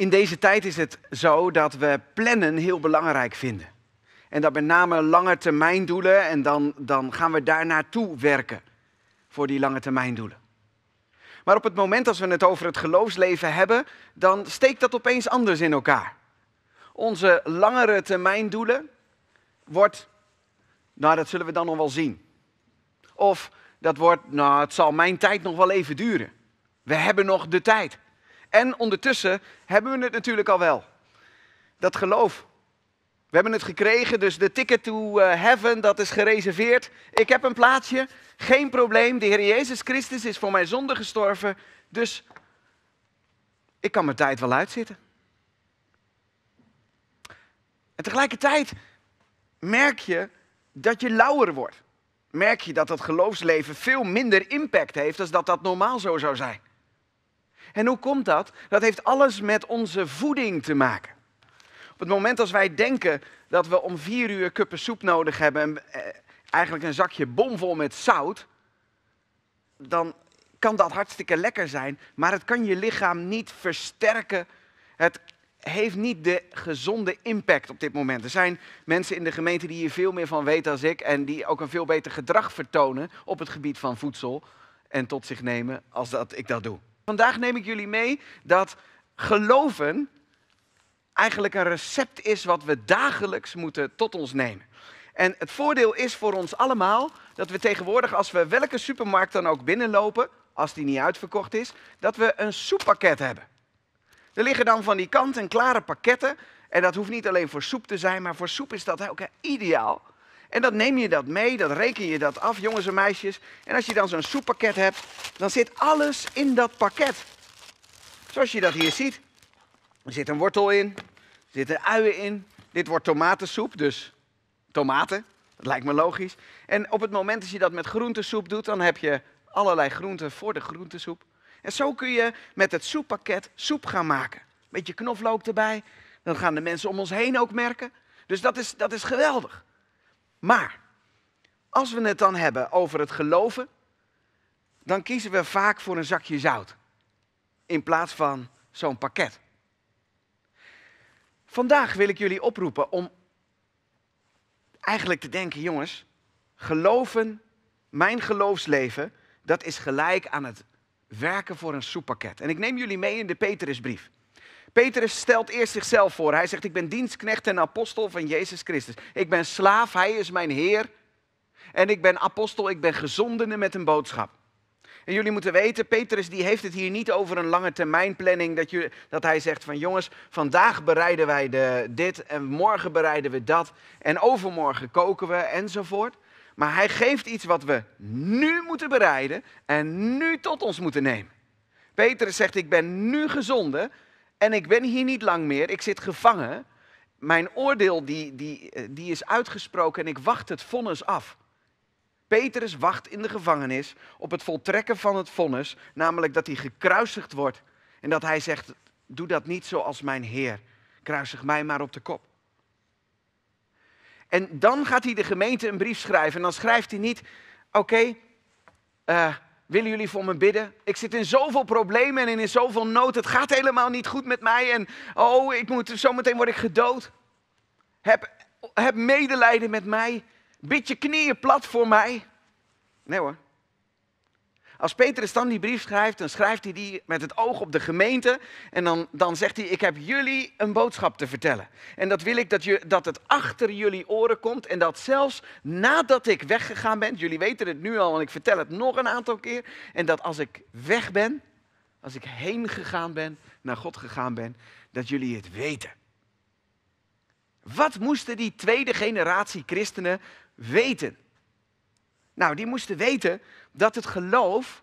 In deze tijd is het zo dat we plannen heel belangrijk vinden. En dat met name lange termijn doelen en dan, dan gaan we daar naartoe werken voor die lange termijn doelen. Maar op het moment als we het over het geloofsleven hebben, dan steekt dat opeens anders in elkaar. Onze langere termijn doelen wordt, nou dat zullen we dan nog wel zien. Of dat wordt, nou het zal mijn tijd nog wel even duren. We hebben nog de tijd. En ondertussen hebben we het natuurlijk al wel. Dat geloof. We hebben het gekregen, dus de ticket to eh, heaven, dat is gereserveerd. Ik heb een plaatsje, geen probleem. De Heer Jezus Christus is voor mijn zonde gestorven, dus ik kan mijn tijd wel uitzitten. En tegelijkertijd merk je dat je lauwer wordt. Merk je dat dat geloofsleven veel minder impact heeft dan dat dat normaal zo zou zijn. En hoe komt dat? Dat heeft alles met onze voeding te maken. Op het moment als wij denken dat we om vier uur kuppen soep nodig hebben en eh, eigenlijk een zakje bomvol met zout, dan kan dat hartstikke lekker zijn, maar het kan je lichaam niet versterken. Het heeft niet de gezonde impact op dit moment. Er zijn mensen in de gemeente die hier veel meer van weten als ik en die ook een veel beter gedrag vertonen op het gebied van voedsel en tot zich nemen als dat ik dat doe. Vandaag neem ik jullie mee dat geloven eigenlijk een recept is wat we dagelijks moeten tot ons nemen. En het voordeel is voor ons allemaal dat we tegenwoordig, als we welke supermarkt dan ook binnenlopen, als die niet uitverkocht is, dat we een soeppakket hebben. Er liggen dan van die kant en klare pakketten. En dat hoeft niet alleen voor soep te zijn, maar voor soep is dat ook ideaal. En dan neem je dat mee, dan reken je dat af, jongens en meisjes. En als je dan zo'n soeppakket hebt, dan zit alles in dat pakket. Zoals je dat hier ziet. Er zit een wortel in, er zitten uien in. Dit wordt tomatensoep, dus tomaten. Dat lijkt me logisch. En op het moment dat je dat met groentesoep doet, dan heb je allerlei groenten voor de groentesoep. En zo kun je met het soeppakket soep gaan maken. Beetje knoflook erbij. Dan gaan de mensen om ons heen ook merken. Dus dat is, dat is geweldig. Maar als we het dan hebben over het geloven, dan kiezen we vaak voor een zakje zout in plaats van zo'n pakket. Vandaag wil ik jullie oproepen om eigenlijk te denken, jongens, geloven, mijn geloofsleven, dat is gelijk aan het werken voor een soeppakket. En ik neem jullie mee in de Petrusbrief. Petrus stelt eerst zichzelf voor. Hij zegt, ik ben dienstknecht en apostel van Jezus Christus. Ik ben slaaf, hij is mijn Heer. En ik ben apostel, ik ben gezondene met een boodschap. En jullie moeten weten, Petrus die heeft het hier niet over een lange termijn planning. Dat, dat hij zegt van jongens, vandaag bereiden wij de, dit en morgen bereiden we dat. En overmorgen koken we enzovoort. Maar hij geeft iets wat we nu moeten bereiden en nu tot ons moeten nemen. Petrus zegt, ik ben nu gezonden en ik ben hier niet lang meer, ik zit gevangen. Mijn oordeel die, die, eh, die is uitgesproken en ik wacht het vonnis af. Petrus wacht in de gevangenis op het voltrekken van het vonnis, namelijk dat hij gekruisigd wordt en dat hij zegt, doe dat niet zoals mijn Heer, kruisig mij maar op de kop. En dan gaat hij de gemeente een brief schrijven en dan schrijft hij niet, oké, eh, Willen jullie voor me bidden? Ik zit in zoveel problemen en in zoveel nood. Het gaat helemaal niet goed met mij. En oh, ik moet, zometeen word ik gedood. Heb, heb medelijden met mij. Bid je knieën plat voor mij. Nee hoor, als Petrus dan die brief schrijft, dan schrijft hij die met het oog op de gemeente. En dan, dan zegt hij, ik heb jullie een boodschap te vertellen. En dat wil ik dat, je, dat het achter jullie oren komt. En dat zelfs nadat ik weggegaan ben, jullie weten het nu al, en ik vertel het nog een aantal keer. En dat als ik weg ben, als ik heen gegaan ben, naar God gegaan ben, dat jullie het weten. Wat moesten die tweede generatie christenen weten? Nou, die moesten weten dat het geloof 100%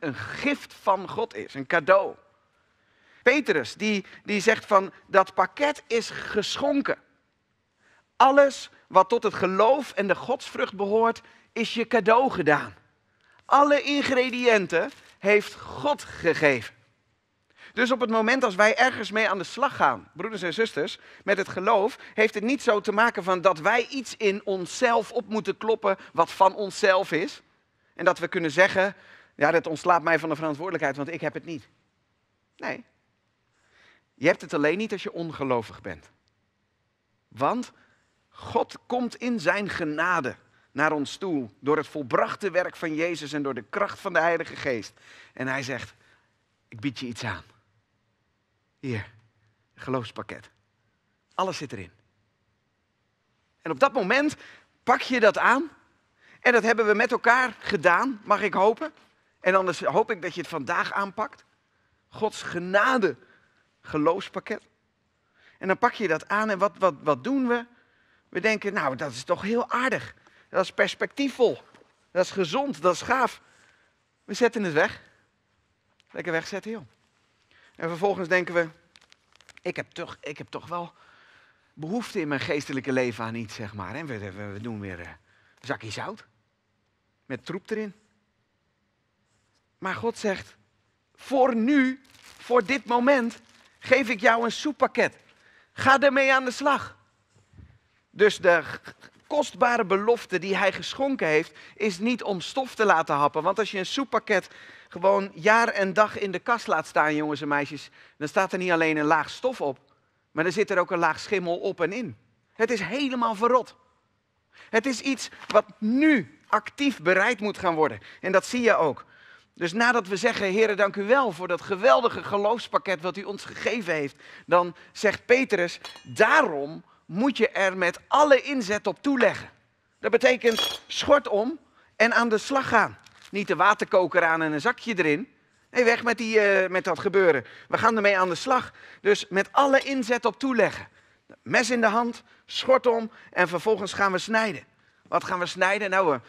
een gift van God is, een cadeau. Petrus, die, die zegt van dat pakket is geschonken. Alles wat tot het geloof en de godsvrucht behoort, is je cadeau gedaan. Alle ingrediënten heeft God gegeven. Dus op het moment als wij ergens mee aan de slag gaan, broeders en zusters, met het geloof, heeft het niet zo te maken van dat wij iets in onszelf op moeten kloppen wat van onszelf is. En dat we kunnen zeggen, ja, dat ontslaat mij van de verantwoordelijkheid, want ik heb het niet. Nee. Je hebt het alleen niet als je ongelovig bent. Want God komt in zijn genade naar ons toe door het volbrachte werk van Jezus en door de kracht van de Heilige Geest. En hij zegt, ik bied je iets aan. Hier, geloofspakket. Alles zit erin. En op dat moment pak je dat aan. En dat hebben we met elkaar gedaan, mag ik hopen. En anders hoop ik dat je het vandaag aanpakt. Gods genade geloofspakket. En dan pak je dat aan en wat, wat, wat doen we? We denken, nou, dat is toch heel aardig. Dat is perspectiefvol. Dat is gezond, dat is gaaf. We zetten het weg. Lekker wegzetten, joh. En vervolgens denken we, ik heb toch, ik heb toch wel behoefte in mijn geestelijke leven aan iets, zeg maar. En we, we, we doen weer eh, een zakje zout met troep erin. Maar God zegt, voor nu, voor dit moment, geef ik jou een soeppakket. Ga ermee aan de slag. Dus de kostbare belofte die hij geschonken heeft, is niet om stof te laten happen. Want als je een soeppakket gewoon jaar en dag in de kast laat staan, jongens en meisjes, dan staat er niet alleen een laag stof op, maar er zit er ook een laag schimmel op en in. Het is helemaal verrot. Het is iets wat nu actief bereid moet gaan worden. En dat zie je ook. Dus nadat we zeggen, Heere, dank u wel voor dat geweldige geloofspakket wat u ons gegeven heeft, dan zegt Petrus, daarom moet je er met alle inzet op toeleggen. Dat betekent schort om en aan de slag gaan. Niet de waterkoker aan en een zakje erin. Nee, weg met, die, eh, met dat gebeuren. We gaan ermee aan de slag. Dus met alle inzet op toeleggen. Mes in de hand, schort om en vervolgens gaan we snijden. Wat gaan we snijden? Nou, we, eh,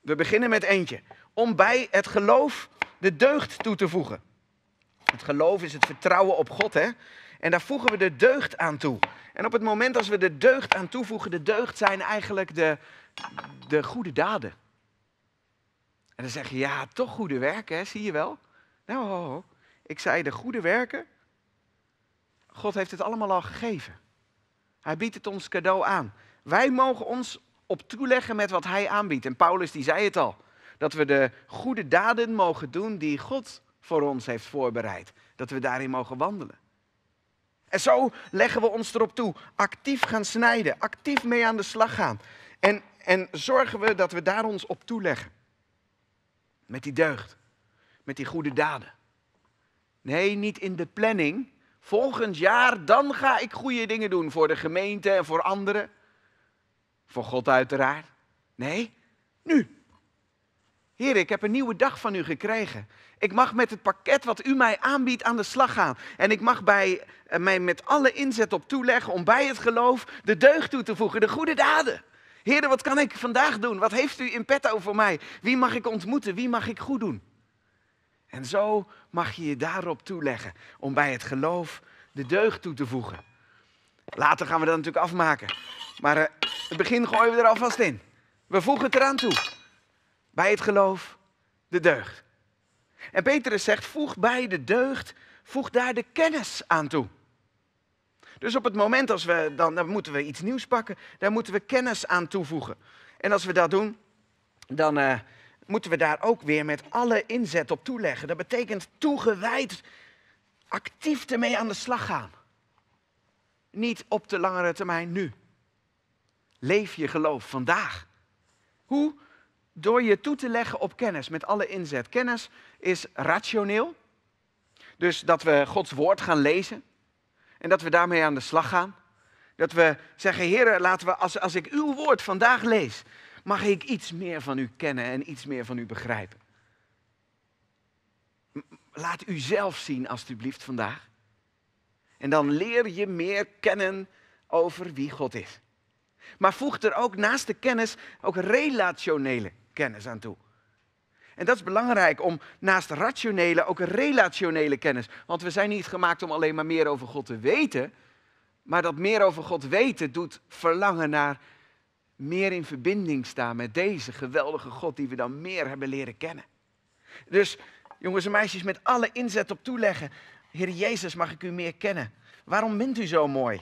we beginnen met eentje. Om bij het geloof de deugd toe te voegen. Het geloof is het vertrouwen op God, hè? En daar voegen we de deugd aan toe. En op het moment als we de deugd aan toevoegen, de deugd zijn eigenlijk de, de goede daden. En dan zeg je, ja, toch goede werken, zie je wel? Nou, ik zei de goede werken. God heeft het allemaal al gegeven. Hij biedt het ons cadeau aan. Wij mogen ons op toeleggen met wat hij aanbiedt. En Paulus die zei het al. Dat we de goede daden mogen doen die God voor ons heeft voorbereid. Dat we daarin mogen wandelen. En zo leggen we ons erop toe. Actief gaan snijden. Actief mee aan de slag gaan. En, en zorgen we dat we daar ons op toeleggen. Met die deugd. Met die goede daden. Nee, niet in de planning. Volgend jaar, dan ga ik goede dingen doen voor de gemeente en voor anderen. Voor God uiteraard. Nee, nu. Heer, ik heb een nieuwe dag van u gekregen. Ik mag met het pakket wat u mij aanbiedt aan de slag gaan. En ik mag bij, eh, mij met alle inzet op toeleggen om bij het geloof de deugd toe te voegen, de goede daden. Heer, wat kan ik vandaag doen? Wat heeft u in petto voor mij? Wie mag ik ontmoeten? Wie mag ik goed doen? En zo mag je je daarop toeleggen om bij het geloof de deugd toe te voegen. Later gaan we dat natuurlijk afmaken. Maar uh, het begin gooien we er alvast in. We voegen het eraan toe. Bij het geloof de deugd. En Petrus zegt, voeg bij de deugd, voeg daar de kennis aan toe. Dus op het moment als we, dan, dan moeten we iets nieuws pakken, daar moeten we kennis aan toevoegen. En als we dat doen, dan eh, moeten we daar ook weer met alle inzet op toeleggen. Dat betekent toegewijd actief ermee aan de slag gaan. Niet op de langere termijn nu. Leef je geloof vandaag. Hoe? Door je toe te leggen op kennis, met alle inzet. Kennis is rationeel. Dus dat we Gods woord gaan lezen. En dat we daarmee aan de slag gaan. Dat we zeggen, Heer, laten we, als, als ik uw woord vandaag lees, mag ik iets meer van u kennen en iets meer van u begrijpen. Laat u zelf zien, alstublieft, vandaag. En dan leer je meer kennen over wie God is. Maar voeg er ook naast de kennis ook relationele kennis aan toe. En dat is belangrijk om naast rationele ook relationele kennis. Want we zijn niet gemaakt om alleen maar meer over God te weten. Maar dat meer over God weten doet verlangen naar meer in verbinding staan met deze geweldige God die we dan meer hebben leren kennen. Dus jongens en meisjes, met alle inzet op toeleggen. Heer Jezus, mag ik u meer kennen? Waarom bent u zo mooi?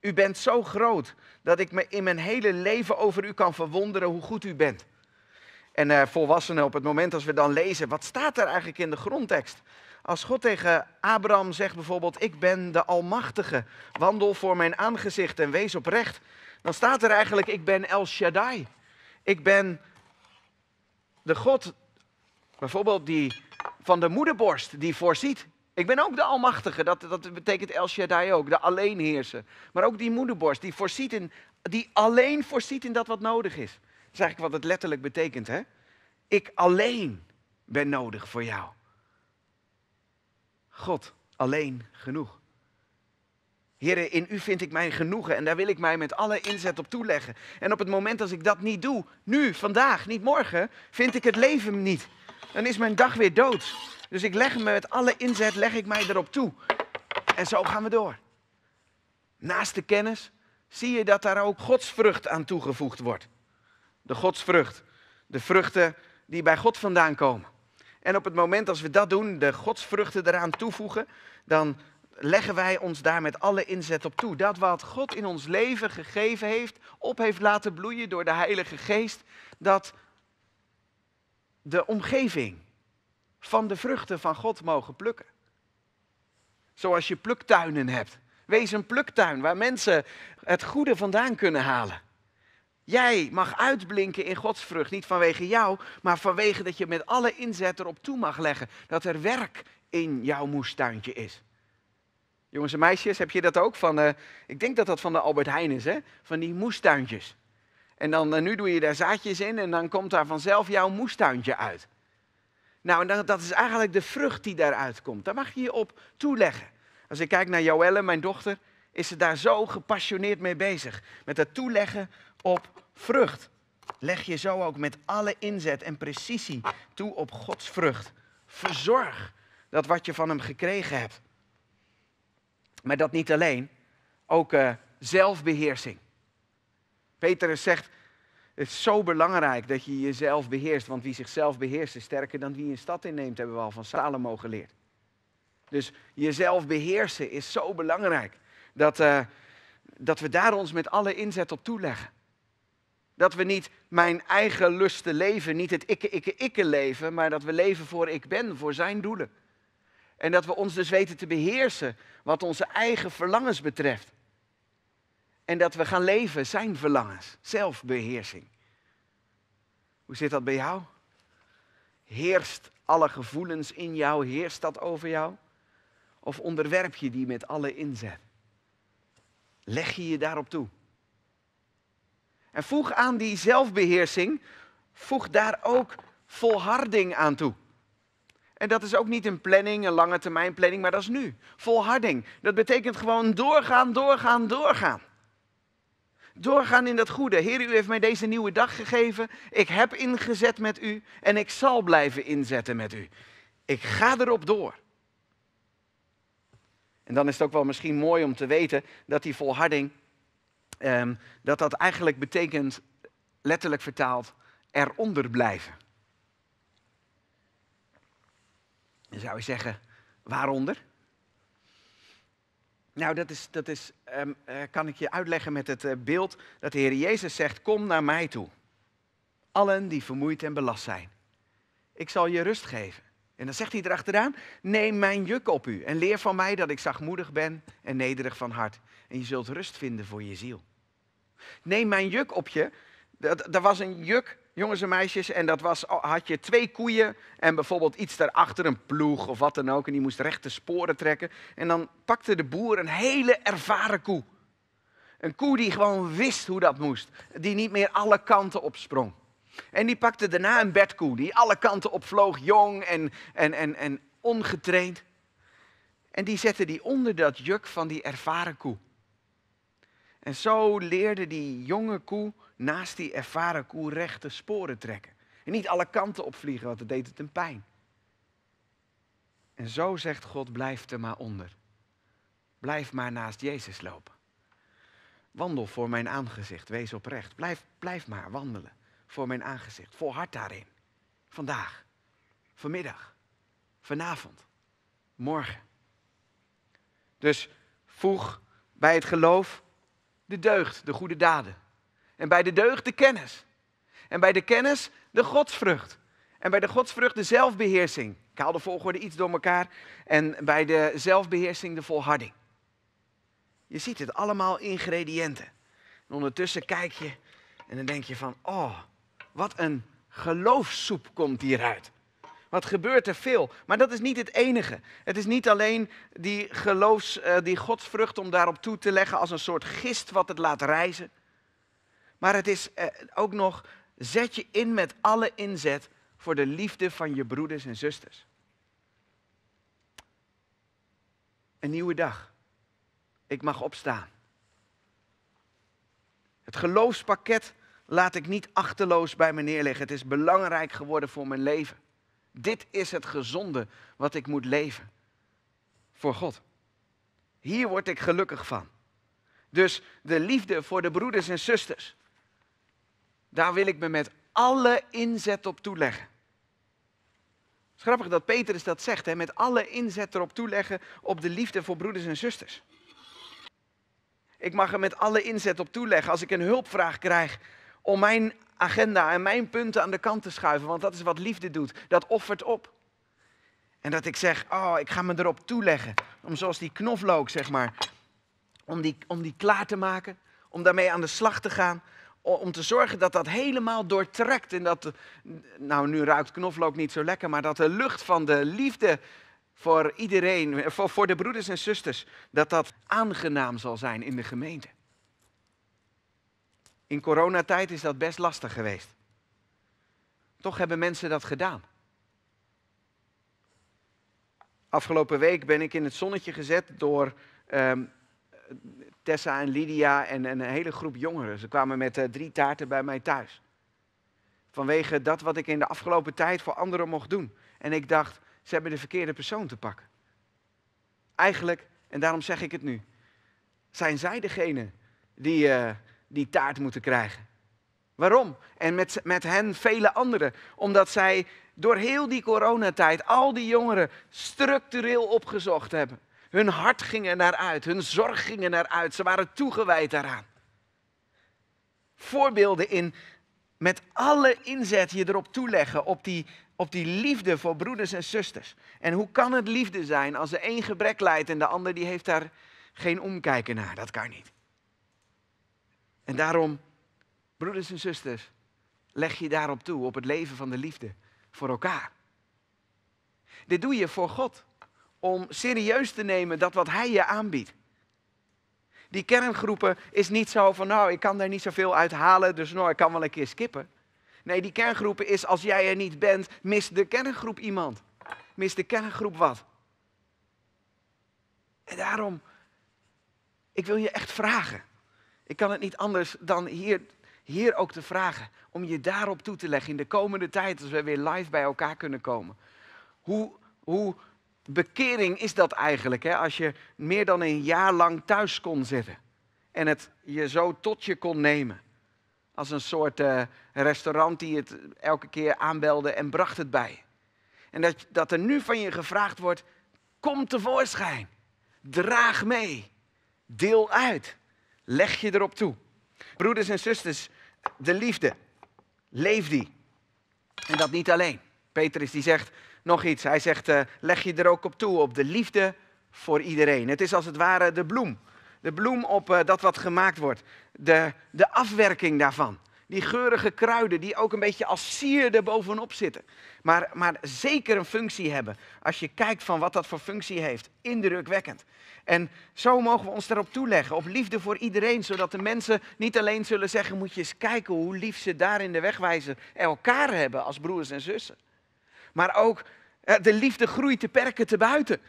U bent zo groot dat ik me in mijn hele leven over u kan verwonderen hoe goed u bent. En eh, volwassenen, op het moment als we dan lezen, wat staat er eigenlijk in de grondtekst? Als God tegen Abraham zegt bijvoorbeeld, ik ben de Almachtige, wandel voor mijn aangezicht en wees oprecht, dan staat er eigenlijk, ik ben El Shaddai. Ik ben de God, bijvoorbeeld die van de moederborst, die voorziet. Ik ben ook de Almachtige, dat, dat betekent El Shaddai ook, de alleenheerser. Maar ook die moederborst, die, voorziet in, die alleen voorziet in dat wat nodig is is eigenlijk wat het letterlijk betekent, hè? Ik alleen ben nodig voor jou. God, alleen genoeg. Heren, in u vind ik mijn genoegen en daar wil ik mij met alle inzet op toeleggen. En op het moment als ik dat niet doe, nu, vandaag, niet morgen, vind ik het leven niet. Dan is mijn dag weer dood. Dus ik leg me met alle inzet, leg ik mij erop toe. En zo gaan we door. Naast de kennis zie je dat daar ook godsvrucht aan toegevoegd wordt de godsvrucht. De vruchten die bij God vandaan komen. En op het moment als we dat doen, de godsvruchten eraan toevoegen, dan leggen wij ons daar met alle inzet op toe. Dat wat God in ons leven gegeven heeft, op heeft laten bloeien door de Heilige Geest, dat de omgeving van de vruchten van God mogen plukken. Zoals je pluktuinen hebt. Wees een pluktuin waar mensen het goede vandaan kunnen halen. Jij mag uitblinken in Gods vrucht, niet vanwege jou, maar vanwege dat je met alle inzet erop toe mag leggen dat er werk in jouw moestuintje is. Jongens en meisjes, heb je dat ook van, uh, ik denk dat dat van de Albert Heijn is, hè? van die moestuintjes. En dan, eh, nu doe je daar zaadjes in en dan komt daar vanzelf jouw moestuintje uit. Nou, en dat, dat is eigenlijk de vrucht die daaruit komt. Daar mag je je op toeleggen. Als ik kijk naar Joelle, mijn dochter, is ze daar zo gepassioneerd mee bezig. Met dat toeleggen op vrucht. Leg je zo ook met alle inzet en precisie toe op Gods vrucht. Verzorg dat wat je van Hem gekregen hebt. Maar dat niet alleen, ook eh, zelfbeheersing. Petrus zegt, het is zo belangrijk dat je jezelf beheerst, want wie zichzelf beheerst is sterker dan wie een stad inneemt, hebben we al van Salomo geleerd. Dus jezelf beheersen is zo belangrijk dat, eh, dat we daar ons met alle inzet op toeleggen. Dat we niet mijn eigen lusten leven, niet het ikke, ikke, ikke leven, maar dat we leven voor ik ben, voor zijn doelen. En dat we ons dus weten te beheersen wat onze eigen verlangens betreft. En dat we gaan leven zijn verlangens, zelfbeheersing. Hoe zit dat bij jou? Heerst alle gevoelens in jou, heerst dat over jou? Of onderwerp je die met alle inzet? Leg je je daarop toe? En voeg aan die zelfbeheersing, voeg daar ook volharding aan toe. En dat is ook niet een planning, een lange termijn planning, maar dat is nu. Volharding. Dat betekent gewoon doorgaan, doorgaan, doorgaan. Doorgaan in dat goede. Heer, u heeft mij deze nieuwe dag gegeven. Ik heb ingezet met u en ik zal blijven inzetten met u. Ik ga erop door. En dan is het ook wel misschien mooi om te weten dat die volharding Ehm, dat dat eigenlijk betekent, letterlijk vertaald, eronder blijven. Dan zou je zeggen, waaronder? Nou, dat, is, dat is, ehm, eh, kan ik je uitleggen met het eh, beeld dat de Heer Jezus zegt, kom naar mij toe. Allen die vermoeid en belast zijn. Ik zal je rust geven. En dan zegt hij erachteraan, neem mijn juk op u en leer van mij dat ik zachtmoedig ben en nederig van hart. En je zult rust vinden voor je ziel. Neem mijn juk op je. Dat, dat was een juk jongens en meisjes. En dat was, had je twee koeien en bijvoorbeeld iets daarachter, een ploeg of wat dan ook. En die moest rechte sporen trekken. En dan pakte de boer een hele ervaren koe. Een koe die gewoon wist hoe dat moest. Die niet meer alle kanten opsprong. En die pakte daarna een bedkoe die alle kanten opvloog, jong en, en, en, en ongetraind. En die zette die onder dat juk van die ervaren koe. En zo leerde die jonge koe naast die ervaren koe rechte sporen trekken. En niet alle kanten opvliegen, want dat deed het een pijn. En zo zegt God, blijf er maar onder. Blijf maar naast Jezus lopen. Wandel voor mijn aangezicht, wees oprecht. Blijf, blijf maar wandelen voor mijn aangezicht. hart daarin. Vandaag, vanmiddag, vanavond, morgen. Dus voeg bij het geloof de deugd, de goede daden. En bij de deugd de kennis. En bij de kennis de godsvrucht. En bij de godsvrucht de zelfbeheersing. Ik haal de volgorde iets door elkaar. En bij de zelfbeheersing de volharding. Je ziet het, allemaal ingrediënten. ondertussen kijk je en dan denk je van, oh, wat een geloofssoep komt hieruit. Wat gebeurt er veel? Maar dat is niet het enige. Het is niet alleen die geloofs, uh, die godsvrucht om daarop toe te leggen als een soort gist wat het laat reizen. Maar het is eh, ook nog, zet je in met alle inzet voor de liefde van je broeders en zusters. Een nieuwe dag. Ik mag opstaan. Het geloofspakket laat ik niet achterloos bij me neerleggen. Het is belangrijk geworden voor mijn leven. Dit is het gezonde wat ik moet leven voor God. Hier word ik gelukkig van. Dus de liefde voor de broeders en zusters, daar wil ik me met alle inzet op toeleggen. Het grappig dat Petrus dat zegt, hè? met alle inzet erop toeleggen op de liefde voor broeders en zusters. Ik mag er met alle inzet op toeleggen. Als ik een hulpvraag krijg, om mijn agenda en mijn punten aan de kant te schuiven, want dat is wat liefde doet. Dat offert op. En dat ik zeg, oh, ik ga me erop toeleggen. Om zoals die knoflook, zeg maar, om die, om die klaar te maken, om daarmee aan de slag te gaan. Om te zorgen dat dat helemaal doortrekt. En dat, nou nu ruikt knoflook niet zo lekker, maar dat de lucht van de liefde voor iedereen, voor, voor de broeders en zusters, dat dat aangenaam zal zijn in de gemeente. In coronatijd is dat best lastig geweest. Toch hebben mensen dat gedaan. Afgelopen week ben ik in het zonnetje gezet door ehm, Tessa en Lydia en, een hele groep jongeren. Ze kwamen met eh, drie taarten bij mij thuis. Vanwege dat wat ik in de afgelopen tijd voor anderen mocht doen. En ik dacht, ze hebben de verkeerde persoon te pakken. Eigenlijk, en daarom zeg ik het nu, zijn zij degene die, eh, die taart moeten krijgen. Waarom? En met, met hen vele anderen. Omdat zij door heel die coronatijd al die jongeren structureel opgezocht hebben. Hun hart ging er naar uit, hun zorg ging er naar uit. Ze waren toegewijd daaraan. Voorbeelden in met alle inzet je erop toeleggen, op die, op die liefde voor broeders en zusters. En hoe kan het liefde zijn als de een gebrek leidt en de ander die heeft daar geen omkijken naar? Dat kan niet. En daarom, broeders en zusters, leg je daarop toe, op het leven van de liefde voor elkaar. Dit doe je voor God, om serieus te nemen dat wat Hij je aanbiedt. Die kerngroepen is niet zo van, nou, ik kan daar niet zoveel uit halen, dus nou, ik kan wel een keer skippen. Nee, die kerngroepen is, als jij er niet bent, mist de kerngroep iemand. Mist de kerngroep wat. En daarom, ik wil je echt vragen. Ik kan het niet anders dan hier, hier ook te vragen om je daarop toe te leggen in de komende tijd, als we weer live bij elkaar kunnen komen. Hoe, hoe bekering is dat eigenlijk, hè? als je meer dan een jaar lang thuis kon zitten en het je zo tot je kon nemen? Als een soort eh, restaurant die het elke keer aanbelde en bracht het bij. En dat, dat er nu van je gevraagd wordt: kom tevoorschijn, draag mee, deel uit. Leg je erop toe. Broeders en zusters, de liefde, leef die. En dat niet alleen. Petrus die zegt nog iets. Hij zegt, eh, leg je er ook op toe, op de liefde voor iedereen. Het is als het ware de bloem. De bloem op eh, dat wat gemaakt wordt. De, de afwerking daarvan die geurige kruiden, die ook een beetje als sier er bovenop zitten. Maar, maar zeker een functie hebben. Als je kijkt van wat dat voor functie heeft. Indrukwekkend. En zo mogen we ons daarop toeleggen. Op liefde voor iedereen. Zodat de mensen niet alleen zullen zeggen, moet je eens kijken hoe lief ze daar in de weg Elkaar hebben als broers en zussen. Maar ook eh, de liefde groeit te perken te buiten.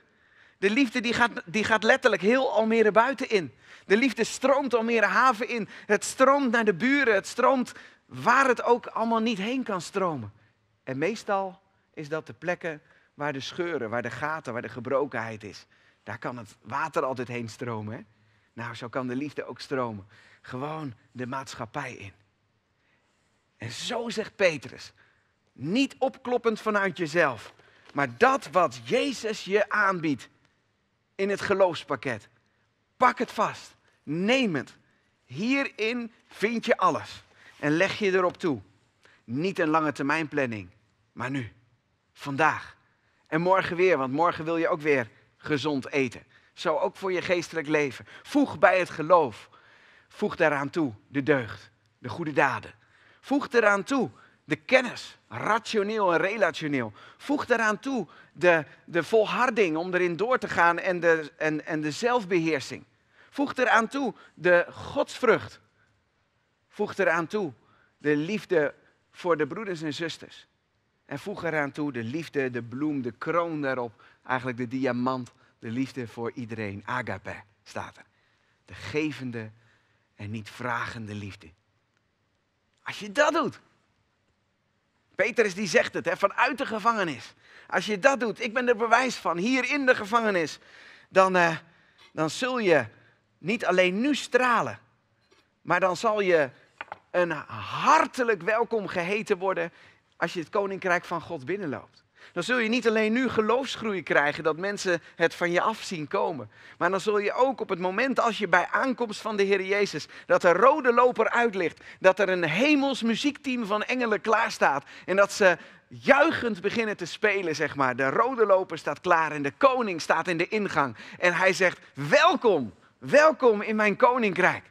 De liefde die gaat, die gaat letterlijk heel Almere buiten in. De liefde stroomt Almere haven in. Het stroomt naar de buren. Het stroomt waar het ook allemaal niet heen kan stromen. En meestal is dat de plekken waar de scheuren, waar de gaten, waar de gebrokenheid is. Daar kan het water altijd heen stromen. Nou, zo kan de liefde ook stromen. Gewoon de maatschappij in. En zo zegt Petrus, niet opkloppend vanuit jezelf, maar dat wat Jezus je aanbiedt, in het geloofspakket. Pak het vast. Neem het. Hierin vind je alles. En leg je erop toe. Niet een lange termijn planning, maar nu. Vandaag. En morgen weer, want morgen wil je ook weer gezond eten. Zo ook voor je geestelijk leven. Voeg bij het geloof. Voeg daaraan toe de deugd, de goede daden. Voeg eraan toe de kennis, rationeel en relationeel. Voeg daaraan toe de, de volharding om erin door te gaan en de, en, en de zelfbeheersing. Voeg eraan toe de godsvrucht. Voeg eraan toe de liefde voor de broeders en zusters. En voeg eraan toe de liefde, de bloem, de kroon daarop. Eigenlijk de diamant, de liefde voor iedereen. Agape staat er. De gevende en niet vragende liefde. Als je dat doet, Petrus die zegt het, hè, vanuit de gevangenis. Als je dat doet, ik ben er bewijs van, hier in de gevangenis, dan, eh, dan zul je niet alleen nu stralen, maar dan zal je een hartelijk welkom geheten worden als je het koninkrijk van God binnenloopt dan zul je niet alleen nu geloofsgroei krijgen dat mensen het van je af zien komen. Maar dan zul je ook op het moment als je bij aankomst van de Heer Jezus, dat de rode loper uitlicht, dat er een hemels muziekteam van engelen klaarstaat en dat ze juichend beginnen te spelen, zeg maar. De rode loper staat klaar en de koning staat in de ingang. En hij zegt, welkom, welkom in mijn koninkrijk.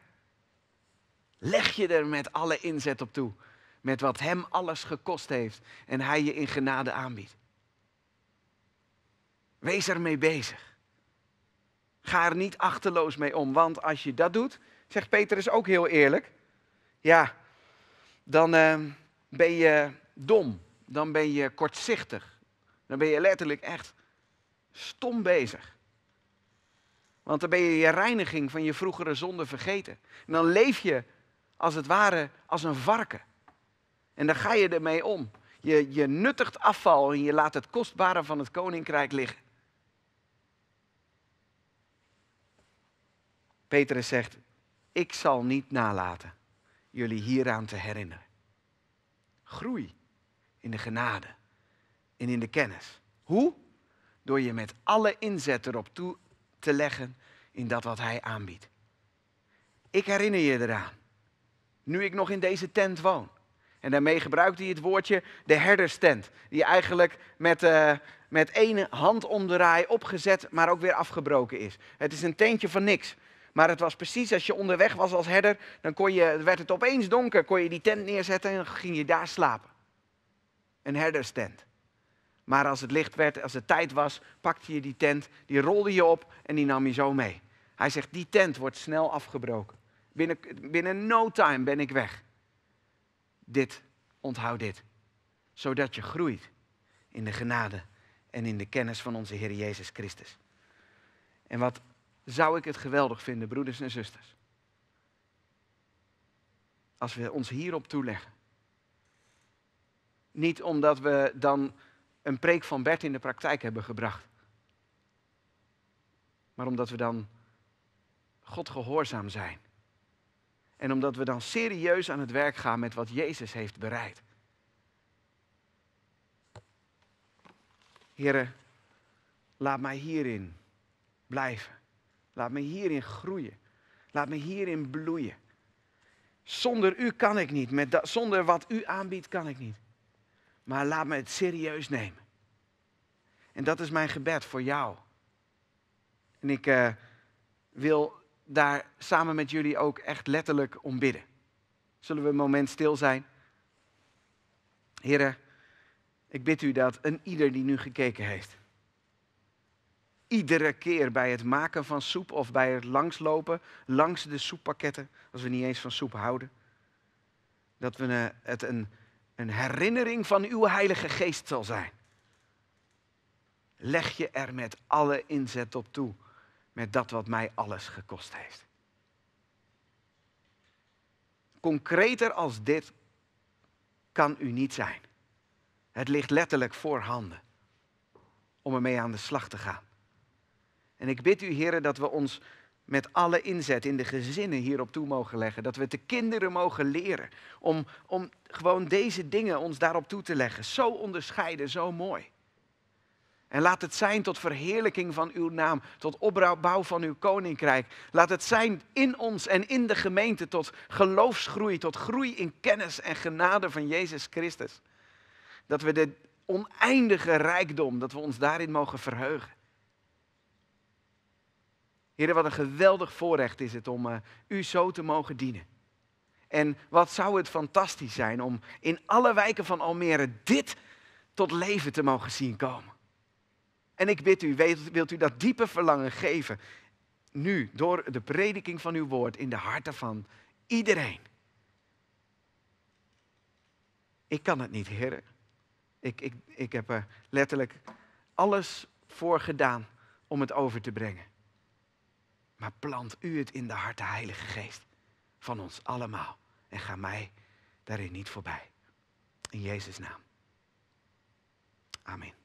Leg je er met alle inzet op toe. Met wat hem alles gekost heeft en hij je in genade aanbiedt. Wees ermee bezig. Ga er niet achterloos mee om, want als je dat doet, zegt Peter is ook heel eerlijk, ja, dan eh, ben je dom, dan ben je kortzichtig, dan ben je letterlijk echt stom bezig. Want dan ben je je reiniging van je vroegere zonde vergeten. En dan leef je als het ware als een varken. En dan ga je ermee om. Je, je nuttigt afval en je laat het kostbare van het koninkrijk liggen. Petrus zegt, ik zal niet nalaten jullie hieraan te herinneren. Groei in de genade en in de kennis. Hoe? Door je met alle inzet erop toe te leggen in dat wat hij aanbiedt. Ik herinner je eraan, nu ik nog in deze tent woon. En daarmee gebruikt hij het woordje de herderstent, die eigenlijk met, eh, met één hand opgezet, maar ook weer afgebroken is. Het is een tentje van niks. Maar het was precies als je onderweg was als herder, dan kon je, werd het opeens donker, kon je die tent neerzetten en ging je daar slapen. Een herderstent. Maar als het licht werd, als het tijd was, pakte je die tent, die rolde je op en die nam je zo mee. Hij zegt, die tent wordt snel afgebroken. Binnen, binnen no time ben ik weg. Dit, onthoud dit. Zodat je groeit in de genade en in de kennis van onze Heer Jezus Christus. En wat zou ik het geweldig vinden, broeders en zusters. Als we ons hierop toeleggen. Niet omdat we dan een preek van Bert in de praktijk hebben gebracht. Maar omdat we dan God gehoorzaam zijn. En omdat we dan serieus aan het werk gaan met wat Jezus heeft bereid. Heren, laat mij hierin blijven. Laat me hierin groeien. Laat me hierin bloeien. Zonder u kan ik niet. Met dat, zonder wat u aanbiedt kan ik niet. Maar laat me het serieus nemen. En dat is mijn gebed voor jou. En ik eh, wil daar samen met jullie ook echt letterlijk om bidden. Zullen we een moment stil zijn? Heren, ik bid u dat een ieder die nu gekeken heeft iedere keer bij het maken van soep of bij het langslopen langs de soeppakketten, als we niet eens van soep houden. Dat we eh, het een, een herinnering van uw Heilige Geest zal zijn. Leg je er met alle inzet op toe, met dat wat mij alles gekost heeft. Concreter als dit kan u niet zijn. Het ligt letterlijk voor handen om ermee aan de slag te gaan. En ik bid u, heren, dat we ons met alle inzet in de gezinnen hierop toe mogen leggen. Dat we de kinderen mogen leren om, om gewoon deze dingen ons daarop toe te leggen. Zo onderscheiden, zo mooi. En laat het zijn tot verheerlijking van uw naam, tot opbouw van uw koninkrijk. Laat het zijn in ons en in de gemeente tot geloofsgroei, tot groei in kennis en genade van Jezus Christus. Dat we de oneindige rijkdom, dat we ons daarin mogen verheugen. Heren, wat een geweldig voorrecht is het om eh, u zo te mogen dienen. En wat zou het fantastisch zijn om in alle wijken van Almere dit tot leven te mogen zien komen. En ik bid u, wilt u dat diepe verlangen geven, nu door de prediking van uw woord in de harten van iedereen. Ik kan het niet, heren. Ik, ik, ik heb er eh, letterlijk alles voor gedaan om het over te brengen. Maar plant u het in de harten, Heilige Geest, van ons allemaal. En ga mij daarin niet voorbij. In Jezus' naam. Amen.